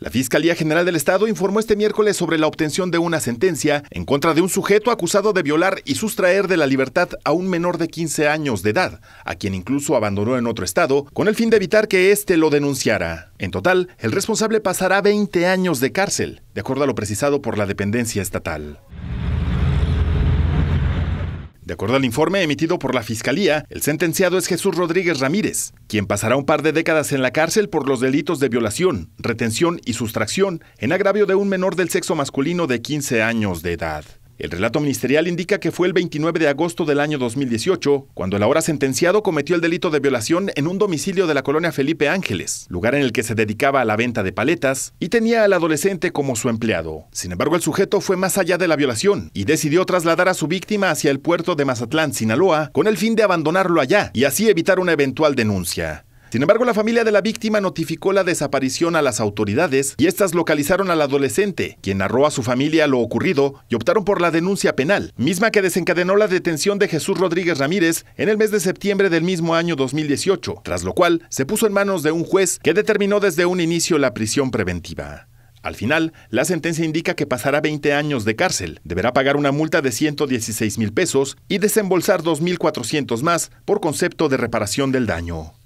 La Fiscalía General del Estado informó este miércoles sobre la obtención de una sentencia en contra de un sujeto acusado de violar y sustraer de la libertad a un menor de 15 años de edad, a quien incluso abandonó en otro estado, con el fin de evitar que éste lo denunciara. En total, el responsable pasará 20 años de cárcel, de acuerdo a lo precisado por la dependencia estatal. De acuerdo al informe emitido por la Fiscalía, el sentenciado es Jesús Rodríguez Ramírez, quien pasará un par de décadas en la cárcel por los delitos de violación, retención y sustracción en agravio de un menor del sexo masculino de 15 años de edad. El relato ministerial indica que fue el 29 de agosto del año 2018 cuando el ahora sentenciado cometió el delito de violación en un domicilio de la colonia Felipe Ángeles, lugar en el que se dedicaba a la venta de paletas y tenía al adolescente como su empleado. Sin embargo, el sujeto fue más allá de la violación y decidió trasladar a su víctima hacia el puerto de Mazatlán, Sinaloa, con el fin de abandonarlo allá y así evitar una eventual denuncia. Sin embargo, la familia de la víctima notificó la desaparición a las autoridades y estas localizaron al adolescente, quien narró a su familia lo ocurrido y optaron por la denuncia penal, misma que desencadenó la detención de Jesús Rodríguez Ramírez en el mes de septiembre del mismo año 2018, tras lo cual se puso en manos de un juez que determinó desde un inicio la prisión preventiva. Al final, la sentencia indica que pasará 20 años de cárcel, deberá pagar una multa de 116 mil pesos y desembolsar 2.400 más por concepto de reparación del daño.